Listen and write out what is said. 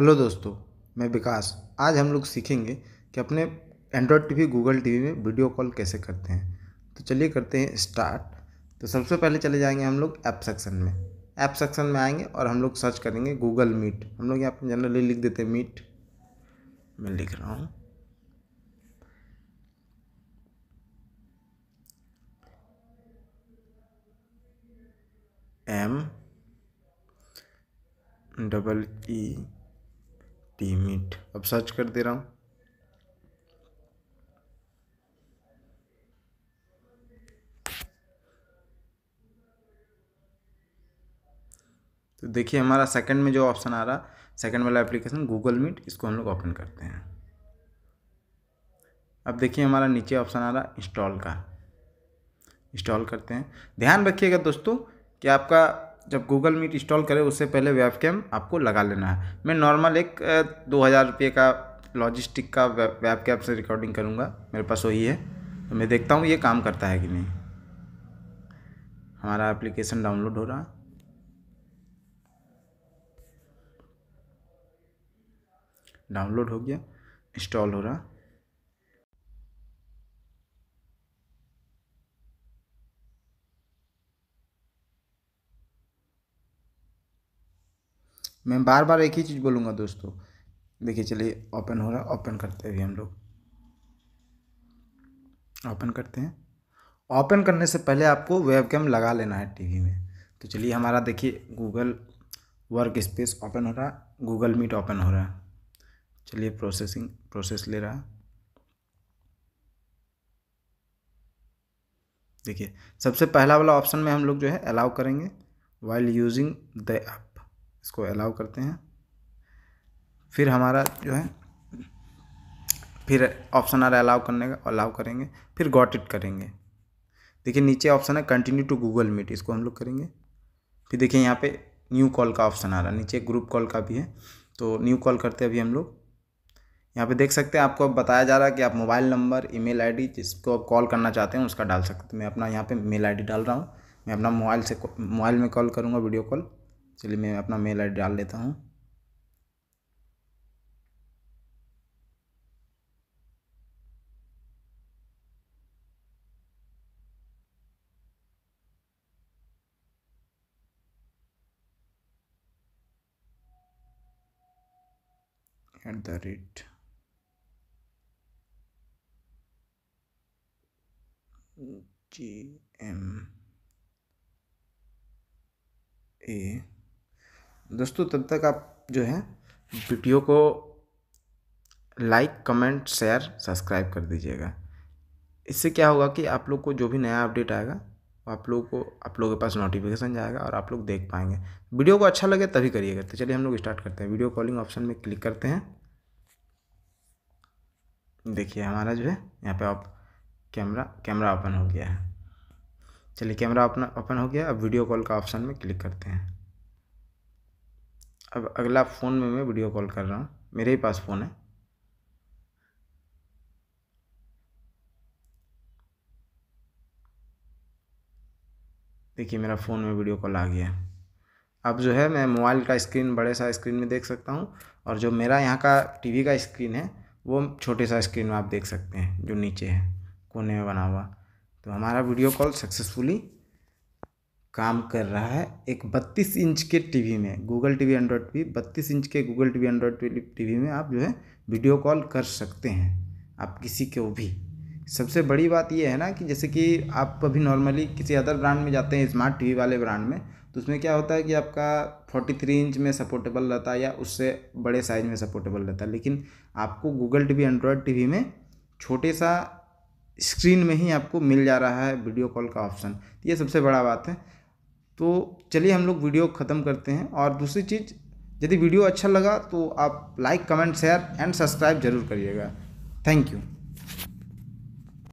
hello दोस्तों मैं विकास आज हम लोग सीखेंगे कि अपने एंड्रॉयड टीवी गूगल टीवी में वीडियो कॉल कैसे करते हैं तो चलिए करते हैं स्टार्ट तो सबसे पहले चले जाएंगे हम लोग ऐप सेक्शन में ऐप सेक्शन में आएंगे और हम लोग सर्च करेंगे गूगल मीट हम लोग यहाँ पर जनरली लिख देते हैं मीट मैं लिख रहा हूँ M double E T meet अब सर्च कर दे रहा हूँ तो देखिए हमारा सेकंड में जो ऑप्शन आ रहा सेकंड वाला एप्लीकेशन गूगल मीट इसको हम लोग ओपन करते हैं अब देखिए हमारा नीचे ऑप्शन आ रहा इंस्टॉल का इंस्टॉल करते हैं ध्यान रखिएगा दोस्तों कि आपका जब गूगल मीट इंस्टॉल करें उससे पहले वेब कैम आपको लगा लेना है मैं नॉर्मल एक दो हज़ार रुपये का लॉजिस्टिक का वेब कैम से रिकॉर्डिंग करूँगा मेरे पास वही है तो मैं देखता हूँ ये काम करता है कि नहीं हमारा एप्लीकेशन डाउनलोड हो रहा डाउनलोड हो गया इंस्टॉल हो रहा मैं बार बार एक ही चीज़ बोलूँगा दोस्तों देखिए चलिए ओपन हो रहा ओपन करते हैं अभी हम लोग ओपन करते हैं ओपन करने से पहले आपको वेबकैम लगा लेना है टीवी में तो चलिए हमारा देखिए गूगल वर्क स्पेस ओपन हो रहा गूगल मीट ओपन हो रहा है चलिए प्रोसेसिंग प्रोसेस ले रहा देखिए सबसे पहला वाला ऑप्शन में हम लोग जो है अलाउ करेंगे वाइल यूजिंग द ऐप इसको अलाउ करते हैं फिर हमारा जो है फिर ऑप्शन आ रहा है अलाउ करने का अलाउ करेंगे फिर गॉट इट करेंगे देखिए नीचे ऑप्शन है कंटिन्यू टू गूगल मीट इसको हम लोग करेंगे फिर देखिए यहाँ पे न्यू कॉल का ऑप्शन आ रहा है नीचे ग्रुप कॉल का भी है तो न्यू कॉल करते अभी हम लोग यहाँ पे देख सकते हैं आपको अब बताया जा रहा है कि आप मोबाइल नंबर ईमेल आईडी जिसको आप कॉल करना चाहते हैं उसका डाल सकते हैं मैं अपना यहाँ पे मेल आईडी डाल रहा हूँ मैं अपना मोबाइल से मोबाइल में कॉल करूँगा वीडियो कॉल चलिए मैं अपना मेल आई डाल देता हूँ at the rate G M दोस्तों तब तक आप जो है वीडियो को लाइक कमेंट शेयर सब्सक्राइब कर दीजिएगा इससे क्या होगा कि आप लोग को जो भी नया अपडेट आएगा आप लोगों को आप लोगों के पास नोटिफिकेशन जाएगा और आप लोग देख पाएंगे वीडियो को अच्छा लगे तभी करिएगा तो चलिए हम लोग स्टार्ट करते हैं वीडियो कॉलिंग ऑप्शन में क्लिक करते हैं देखिए हमारा जो है यहाँ पे आप कैमरा कैमरा ओपन हो गया है चलिए कैमरा ओपन ओपन हो गया अब वीडियो कॉल का ऑप्शन में क्लिक करते हैं अब अगला फ़ोन में मैं वीडियो कॉल कर रहा हूँ मेरे ही पास फ़ोन है देखिए मेरा फ़ोन में वीडियो कॉल आ गया है अब जो है मैं मोबाइल का स्क्रीन बड़े सा स्क्रीन में देख सकता हूँ और जो मेरा यहाँ का टीवी का स्क्रीन है वो छोटे सा स्क्रीन में आप देख सकते हैं जो नीचे है कोने में बना हुआ तो हमारा वीडियो कॉल सक्सेसफुली काम कर रहा है एक 32 इंच के टीवी में Google TV android TV 32 inch के गूगल टीवी एंड्रॉयड टीवी में आप जो है वीडियो कॉल कर सकते हैं आप किसी को भी सबसे बड़ी बात यह है ना कि जैसे कि आप अभी नॉर्मली किसी अदर ब्रांड में जाते हैं स्मार्ट टीवी वाले ब्रांड में तो उसमें क्या होता है कि आपका 43 इंच में सपोर्टेबल रहता है या उससे बड़े साइज में सपोर्टेबल रहता है लेकिन आपको Google T V android T में छोटे सा स्क्रीन में ही आपको मिल जा रहा है वीडियो कॉल का ऑप्शन तो ये सबसे बड़ा बात है तो चलिए हम लोग वीडियो ख़त्म करते हैं और दूसरी चीज़ यदि वीडियो अच्छा लगा तो आप like comment share and subscribe जरूर करिएगा थैंक यू